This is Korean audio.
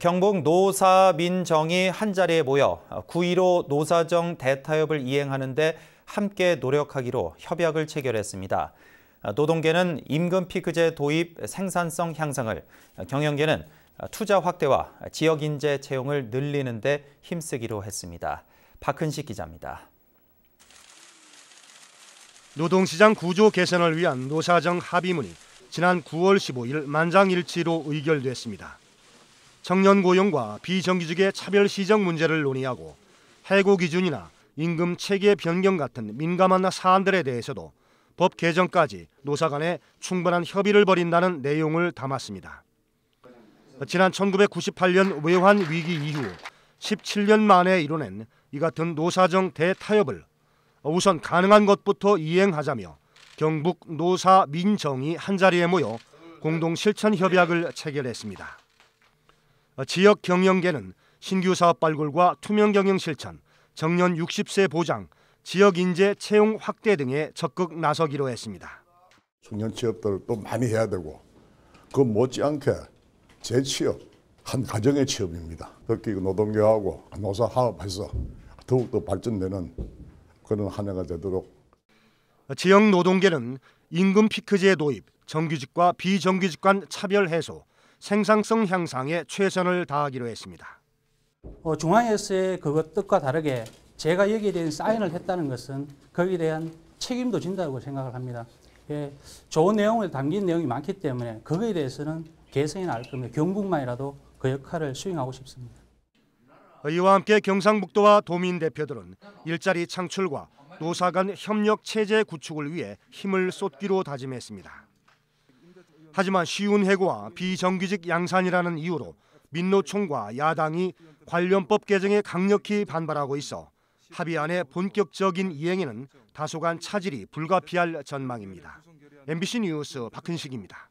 경북 노사민정이 한자리에 모여 9.15 노사정 대타협을 이행하는 데 함께 노력하기로 협약을 체결했습니다. 노동계는 임금 피크제 도입 생산성 향상을, 경영계는 투자 확대와 지역 인재 채용을 늘리는 데 힘쓰기로 했습니다. 박은식 기자입니다. 노동시장 구조 개선을 위한 노사정 합의문이 지난 9월 15일 만장일치로 의결됐습니다. 청년 고용과 비정규직의 차별 시정 문제를 논의하고 해고 기준이나 임금 체계 변경 같은 민감한 사안들에 대해서도 법 개정까지 노사 간에 충분한 협의를 벌인다는 내용을 담았습니다. 지난 1998년 외환 위기 이후 17년 만에 이뤄낸 이 같은 노사정 대타협을 우선 가능한 것부터 이행하자며 경북 노사 민정이 한자리에 모여 공동 실천 협약을 체결했습니다. 어, 지역 경영계는 신규 사업 발굴과 투명 경영 실천, 정년 60세 보장, 지역 인재 채용 확대 등에 적극 나서기로 했습니다. 청년 취업들을 또 많이 해야 되고 그 못지않게 재취업 한 가정의 취업입니다. 특히 그 노동계하고 노사 합해서 더욱더 발전되는 그런 한 해가 되도록 어, 지역 노동계는 임금 피크제 도입, 정규직과 비정규직 간 차별 해소, 생산성 향상에 최선을 다하기로 했습니다. 어, 중앙에서의 그것 뜻과 다르게 제가 여기에 대한 사인을 했다는 것은 거기에 대한 책임도 진다고 생각을 합니다. 예, 좋은 내용을 담긴 내용이 많기 때문에 그거에 대해서는 개선이 나을 겁니다. 경북만이라도 그 역할을 수행하고 싶습니다. 이와 함께 경상북도와 도민 대표들은 일자리 창출과 노사 간 협력 체제 구축을 위해 힘을 쏟기로 다짐했습니다. 하지만 쉬운 해고와 비정규직 양산이라는 이유로 민노총과 야당이 관련법 개정에 강력히 반발하고 있어 합의안의 본격적인 이행에는 다소간 차질이 불가피할 전망입니다. MBC 뉴스 박근식입니다.